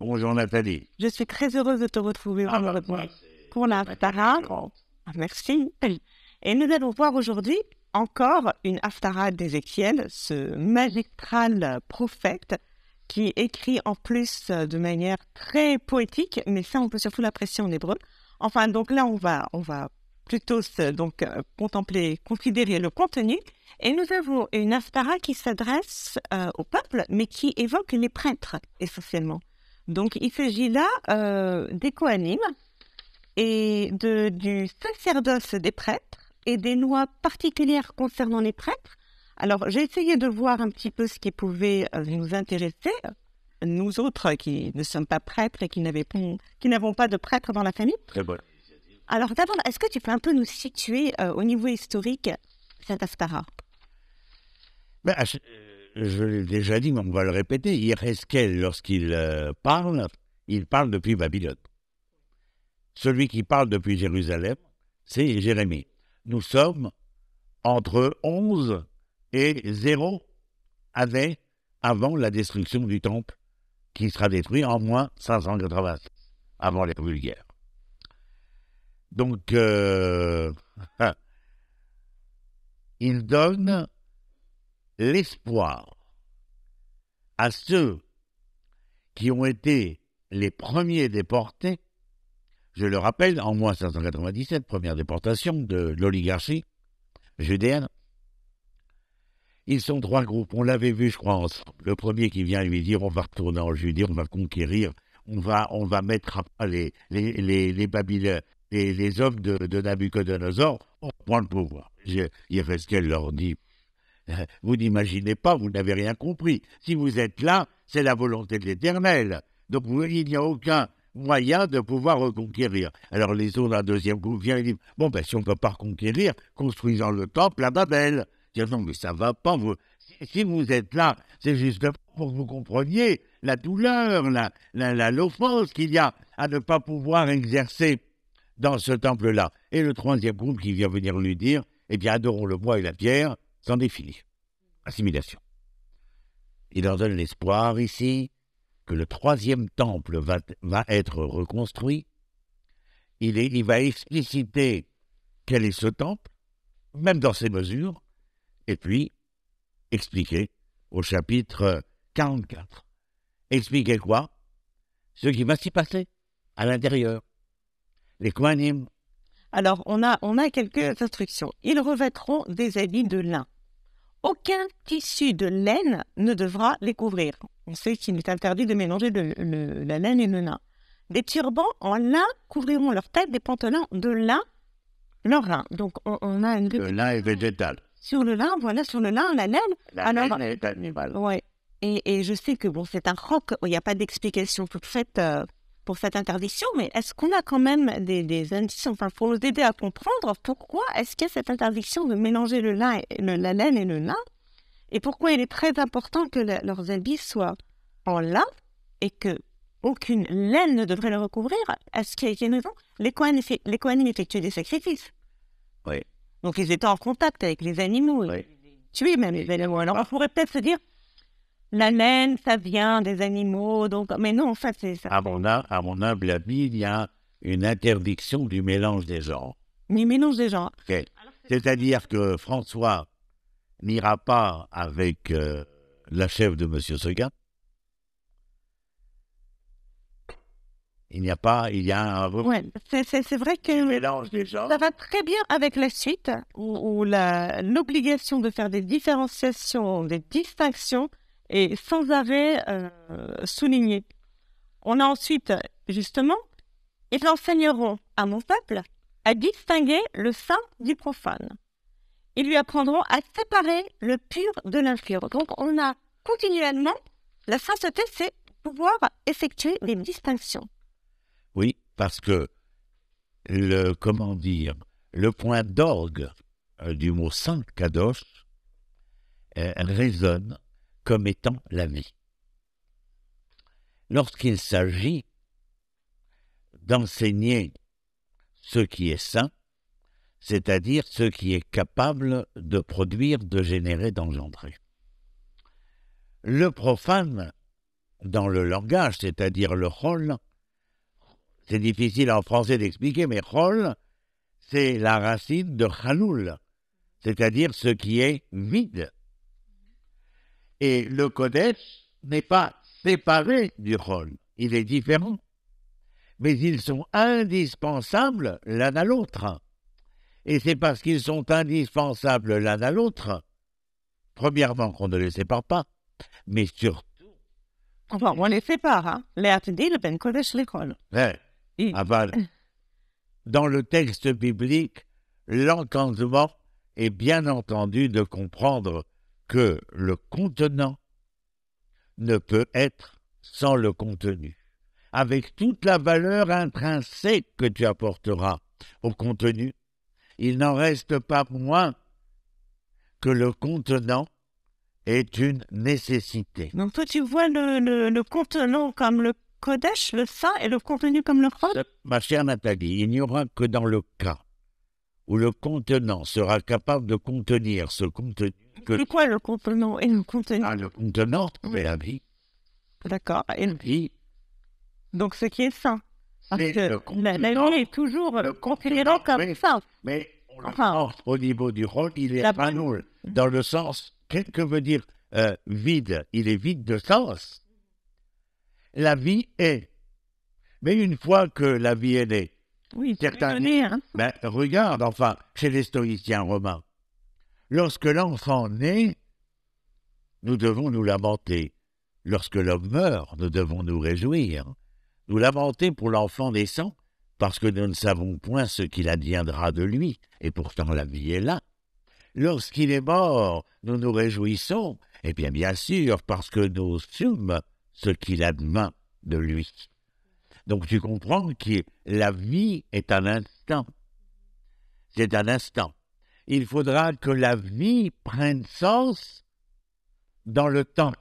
Bonjour Nathalie. Je suis très heureuse de te retrouver ah, bah, pour la ah, merci. Et nous allons voir aujourd'hui encore une Aftara d'Ézéchiel, ce magistral prophète qui écrit en plus de manière très poétique, mais ça on peut surtout l'apprécier en hébreu. Enfin, donc là on va, on va plutôt donc euh, contempler, considérer le contenu. Et nous avons une aftara qui s'adresse euh, au peuple, mais qui évoque les prêtres essentiellement. Donc il s'agit là euh, des koanimes et de, du sacerdoce des prêtres et des lois particulières concernant les prêtres. Alors j'ai essayé de voir un petit peu ce qui pouvait nous intéresser, nous autres qui ne sommes pas prêtres et qui n'avons pas de prêtres dans la famille. Très eh bon. Alors d'abord, est-ce que tu peux un peu nous situer euh, au niveau historique saint Astara ben, ah, euh, Je l'ai déjà dit, mais on va le répéter. Ireskel, lorsqu'il euh, parle, il parle depuis Babylone. Celui qui parle depuis Jérusalem, c'est Jérémie. Nous sommes entre 11 et 0 années avant la destruction du temple qui sera détruit en moins 586 avant les vulgaires. Donc, euh, il donne l'espoir à ceux qui ont été les premiers déportés. Je le rappelle, en moins 597, première déportation de l'oligarchie judéenne. Ils sont trois groupes, on l'avait vu, je crois, ensemble. Le premier qui vient lui dire on va retourner en Judée, on va conquérir, on va, on va mettre à les, les, les, les, les, les hommes de, de, Nabucodonosor ont prend le pouvoir. qu'elle leur dit Vous n'imaginez pas, vous n'avez rien compris. Si vous êtes là, c'est la volonté de l'Éternel. Donc il n'y a aucun moyen de pouvoir reconquérir. Alors les autres, un deuxième groupe vient et dit, Bon, ben si on ne peut pas reconquérir, construisons le temple à Babel. Dire non, mais ça va pas. Vous... Si, vous êtes là, c'est juste pour que vous compreniez la douleur, la, la, qu'il y a à ne pas pouvoir exercer dans ce temple-là. Et le troisième groupe qui vient venir lui dire, eh bien, adorons le bois et la pierre, sans défiler. Assimilation. Il leur donne l'espoir ici que le troisième temple va, être reconstruit. Il, est, il va expliciter quel est ce temple, même dans ses mesures, et puis expliquer au chapitre 44. Expliquer quoi Ce qui va s'y passer à l'intérieur les Alors, on a, on a quelques instructions. Ils revêtront des habits de lin. Aucun tissu de laine ne devra les couvrir. On sait qu'il est interdit de mélanger le, la laine et le lin. Des turbans en lin couvriront leur tête, des pantalons de lin, leur lin. Donc, on, a Le lin est végétal. Sur le lin, voilà, sur le lin, la laine. laine est animale. Et, je sais que bon, c'est un roc, il n'y a pas d'explication toute faite euh, pour cette interdiction, mais est-ce qu'on a quand même des, indices, enfin, pour nous aider à comprendre pourquoi est-ce qu'il y a cette interdiction de mélanger le lin la laine et le lin, et pourquoi il est très important que leurs habits soient en lin et que aucune laine ne devrait le recouvrir Est-ce qu'il y a une raison Les Kohanim effectuaient des sacrifices. Oui. Donc ils étaient en contact avec les animaux. Oui. es même les Alors on pourrait peut-être se dire, la laine, ça vient des animaux. Donc, mais non, ça c'est ça. À mon, hum, à mon humble avis, il y a une interdiction du mélange des genres. Du mélange des genres. C'est-à-dire que François n'ira pas avec euh, la chef de M. Seguin. Il n'y a pas, il y a un. c'est, vrai que. Mélange des genres. Ça va très bien avec la suite, ou où l'obligation de faire des différenciations, des distinctions et sans arrêt euh, souligné. On a ensuite, justement, ils enseigneront à mon peuple à distinguer le saint du profane. Ils lui apprendront à séparer le pur de l'impur. Donc on a continuellement, la sainteté, c'est pouvoir effectuer des distinctions. Oui, parce que le, comment dire, le point d'orgue euh, du mot saint, kadosh, euh, elle résonne comme étant la vie. Lorsqu'il s'agit d'enseigner ce qui est saint, c'est-à-dire ce qui est capable de produire, de générer, d'engendrer. Le profane, dans le langage, c'est-à-dire le rôle, c'est difficile en français d'expliquer, mais rôle, c'est la racine de chaloul, c'est-à-dire ce qui est vide, et le Kodesh n'est pas séparé du rôle, il est différent. Mais ils sont indispensables l'un à l'autre. Et c'est parce qu'ils sont indispensables l'un à l'autre, premièrement qu'on ne les sépare pas, mais surtout... Enfin, on les sépare, hein. le Kodesh, ah bah, Dans le texte biblique, l'entendement est bien entendu de comprendre que le contenant ne peut être sans le contenu, avec toute la valeur intrinsèque que tu apporteras au contenu. Il n'en reste pas moins que le contenant est une nécessité. Donc toi, tu vois le, contenant comme le Kodesh, le saint, et le contenu comme le Chod Ma chère Nathalie, il n'y aura que dans le cas où le contenant sera capable de contenir ce contenu. Que... C'est quoi le contenant et le contenu ah, Le contenant, c'est la vie. D'accord. Et... La vie. Donc ce qui est sain. Parce que le la, vie est toujours le comme mais, ça. Mais au niveau du rôle, il est pas nul. Dans le sens, qu'est-ce que veut dire euh, vide Il est vide de sens. La vie est. Mais une fois que la vie est née, oui, certains. Hein. Ben, regarde, enfin, chez les stoïciens romains, lorsque l'enfant naît, nous devons nous lamenter. Lorsque l'homme meurt, nous devons nous réjouir. Nous lamenter pour l'enfant naissant, parce que nous ne savons point ce qu'il adviendra de lui, et pourtant la vie est là. Lorsqu'il est mort, nous nous réjouissons, et bien bien sûr, parce que nous sommes ce qu'il admet de lui. Donc tu comprends que la vie est un instant. C'est un instant. Il faudra que la vie prenne sens dans le temps.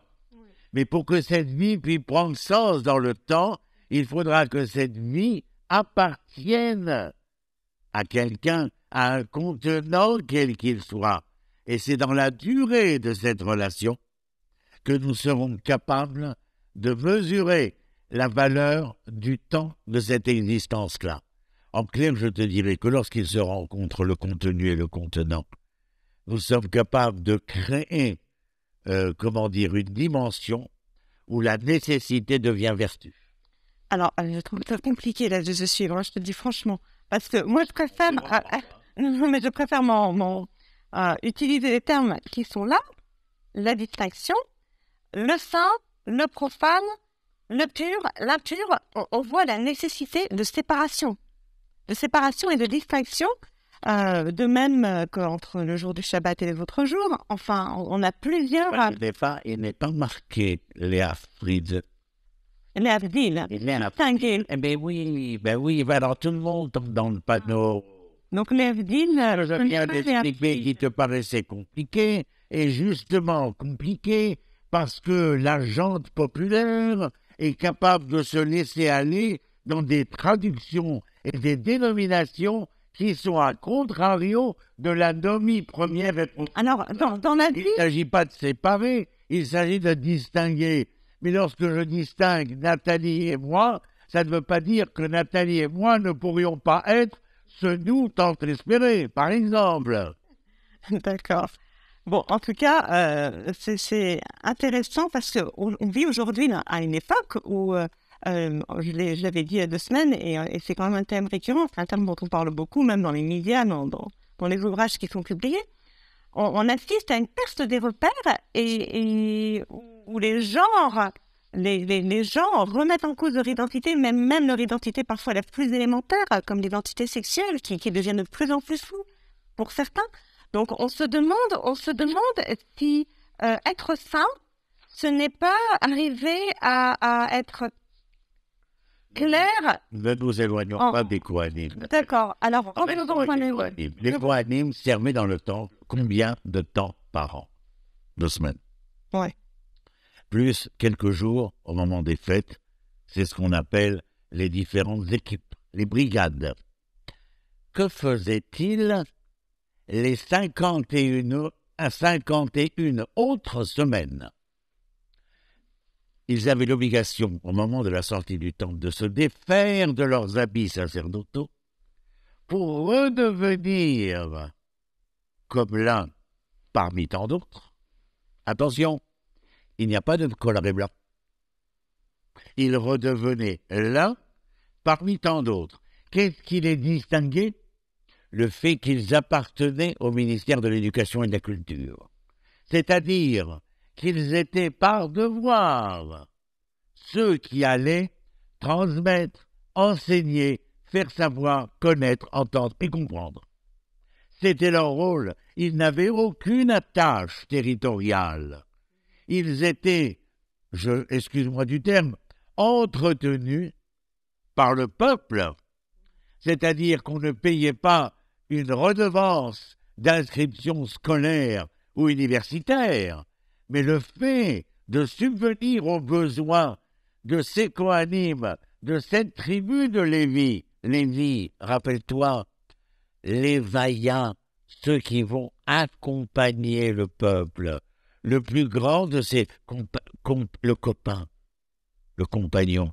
Mais pour que cette vie puisse prendre sens dans le temps, il faudra que cette vie appartienne à quelqu'un, à un contenant quel qu'il soit. Et c'est dans la durée de cette relation que nous serons capables de mesurer la valeur du temps de cette existence-là. En clair, je te dirais que lorsqu'ils se rencontrent, le contenu et le contenant, nous sommes capables de créer, euh, comment dire, une dimension où la nécessité devient vertu. Alors, euh, je trouve ça compliqué là de se suivre, hein, je te dis franchement. Parce que moi, je préfère, euh, mais je utiliser les termes qui sont là, la distinction, le saint, le profane, L'impur, l'impur, on, voit la nécessité de séparation, de séparation et de distinction, euh, de même euh, qu'entre le jour du Shabbat et les autres jours. Enfin, on, a plusieurs. Il n'est pas, marqué Léa Léa Afrides. Les Afrides. Eh bien oui, ben oui, va ben dans tout le monde dans le panneau. Donc les Afdil, euh, Je viens d'expliquer qui te paraissait compliqué, et justement compliqué parce que l'argent populaire est capable de se laisser aller dans des traductions et des dénominations qui sont à contrario de la nomie première Alors, dans, la vie... Il ne s'agit pas de séparer, il s'agit de distinguer. Mais lorsque je distingue Nathalie et moi, ça ne veut pas dire que Nathalie et moi ne pourrions pas être ce nous tant espéré, par exemple. D'accord. Bon, en tout cas, euh, c'est intéressant parce qu'on vit aujourd'hui à une époque où, euh, euh, je l'avais dit il y a deux semaines, et, c'est quand même un thème récurrent, c'est un thème dont on parle beaucoup, même dans les médias, dans, dans, les ouvrages qui sont publiés. On, assiste à une perte des repères et, où les genres, gens remettent en cause leur identité, même, même leur identité parfois la plus élémentaire, comme l'identité sexuelle, qui devient de plus en plus floue pour certains. Donc on se demande, on se demande si euh, être sain, ce n'est pas arriver à, être clair. Ne nous éloignons pas des coanimes. D'accord. Alors, Les coanimes servaient dans le temps combien de temps par an Deux semaines. Oui. Plus quelques jours au moment des fêtes. C'est ce qu'on appelle les différentes équipes, les brigades. Que faisaient-ils les 51 à 51 autres semaines. Ils avaient l'obligation, au moment de la sortie du temple, de se défaire de leurs habits sacerdotaux pour redevenir, comme l'un parmi tant d'autres. Attention, il n'y a pas de colère blanc. Ils redevenaient l'un parmi tant d'autres. Qu'est-ce qui les distinguait le fait qu'ils appartenaient au ministère de l'Éducation et de la Culture, c'est-à-dire qu'ils étaient par devoir ceux qui allaient transmettre, enseigner, faire savoir, connaître, entendre et comprendre. C'était leur rôle. Ils n'avaient aucune attache territoriale. Ils étaient, je excuse-moi du terme, entretenus par le peuple. C'est-à-dire qu'on ne payait pas une redevance d'inscription scolaire ou universitaire, mais le fait de subvenir aux besoins de ces coanimes, de cette tribu de Lévi. Lévi, rappelle-toi, les vaillants, ceux qui vont accompagner le peuple. Le plus grand de ses le copain, le compagnon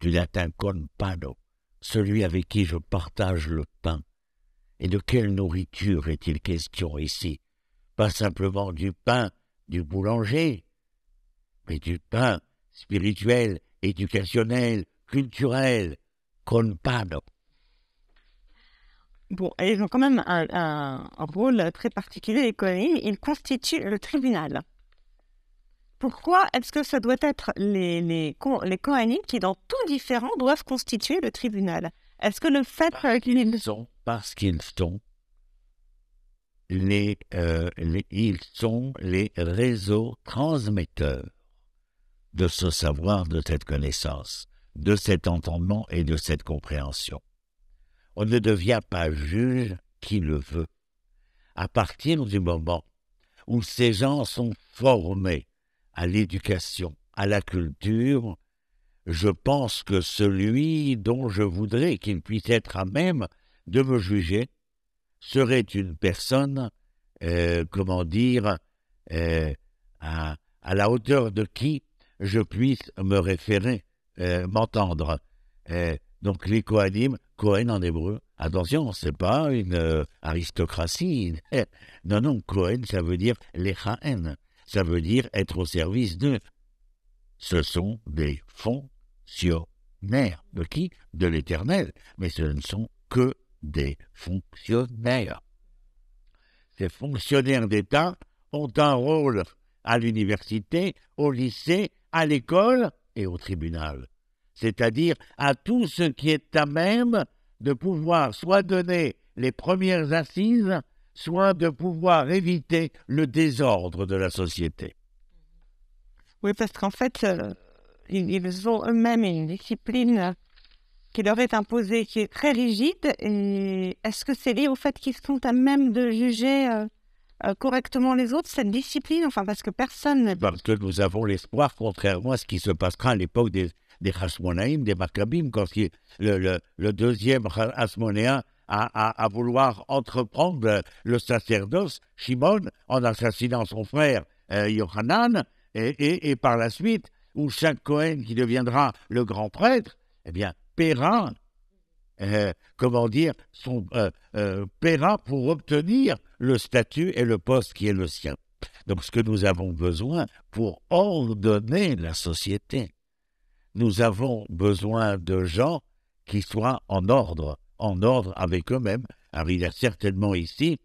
du latin compano, celui avec qui je partage le pain. Et de quelle nourriture est-il question ici Pas simplement du pain du boulanger, mais du pain spirituel, éducationnel, culturel, con Bon, ils ont quand même un, rôle très particulier les connu. Ils constituent le tribunal. Pourquoi est-ce que ça doit être les, les, Kohanim qui, dans tout différent, doivent constituer le tribunal Est-ce que le fait ah, qu'ils parce qu'ils sont euh, les, ils sont les réseaux transmetteurs de ce savoir, de cette connaissance, de cet entendement et de cette compréhension. On ne devient pas juge qui le veut. À partir du moment où ces gens sont formés à l'éducation, à la culture, je pense que celui dont je voudrais qu'il puisse être à même de me juger serait une personne, euh, comment dire, euh, à, la hauteur de qui je puisse me référer, euh, m'entendre. donc les Kohanim, Kohen en hébreu, attention, n'est pas une aristocratie. non, non, Kohen, ça veut dire les chaen. ça veut dire être au service d'eux. Ce sont des fonctionnaires. De qui De l'Éternel. Mais ce ne sont que des fonctionnaires. Ces fonctionnaires d'État ont un rôle à l'université, au lycée, à l'école et au tribunal, c'est-à-dire à tout ce qui est à même de pouvoir soit donner les premières assises, soit de pouvoir éviter le désordre de la société. Oui, parce qu'en fait, euh, ils ont eux-mêmes une discipline qui leur est imposée, qui est très rigide. Et est-ce que c'est lié au fait qu'ils sont à même de juger euh, euh, correctement les autres, cette discipline Enfin, parce que personne... Parce que nous avons l'espoir, contrairement à ce qui se passera à l'époque des, des des Maccabim, quand le, le, deuxième Hasmonéen à, à, vouloir entreprendre le sacerdoce, Shimon, en assassinant son frère euh, Yohanan, et, et, et par la suite, où chaque Cohen qui deviendra le grand prêtre, eh bien, paiera, euh, comment dire, son, euh, euh pour obtenir le statut et le poste qui est le sien. Donc ce que nous avons besoin pour ordonner la société, nous avons besoin de gens qui soient en ordre, en ordre avec eux-mêmes. Alors il y a certainement ici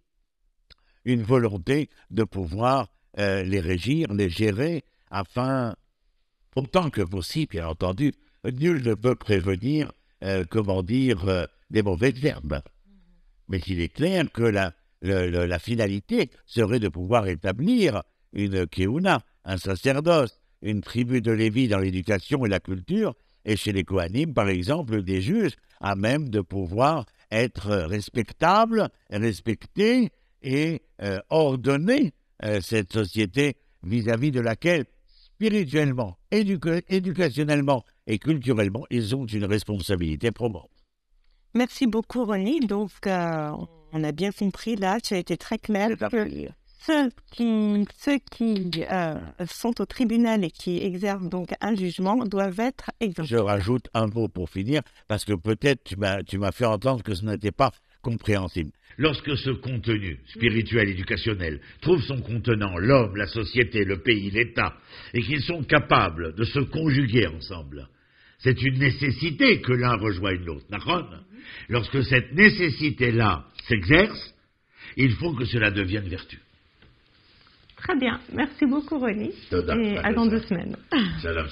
une volonté de pouvoir euh, les régir, les gérer, afin, autant que possible, bien entendu, nul ne peut prévenir, euh, comment dire, euh, des mauvaises herbes. Mais il est clair que la, finalité serait de pouvoir établir une keuna, un sacerdoce, une tribu de Lévi dans l'éducation et la culture, et chez les Kohanim, par exemple, des juges, à même de pouvoir être respectables, respectés et euh, ordonner cette société vis-à-vis de laquelle, spirituellement, éducationnellement et culturellement, ils ont une responsabilité probante. Merci beaucoup, René. Donc, euh, on a bien compris là, tu as été très clair ceux qui, euh, sont au tribunal et qui exercent donc un jugement doivent être exemptés. Je rajoute un mot pour finir, parce que peut-être tu m'as fait entendre que ce n'était pas compréhensible. Lorsque ce contenu spirituel, éducationnel, trouve son contenant, l'homme, la société, le pays, l'État, et qu'ils sont capables de se conjuguer ensemble, c'est une nécessité que l'un rejoigne l'autre. Lorsque cette nécessité-là s'exerce, il faut que cela devienne vertu. Très bien. Merci beaucoup, René. Et à dans deux semaines. Salam,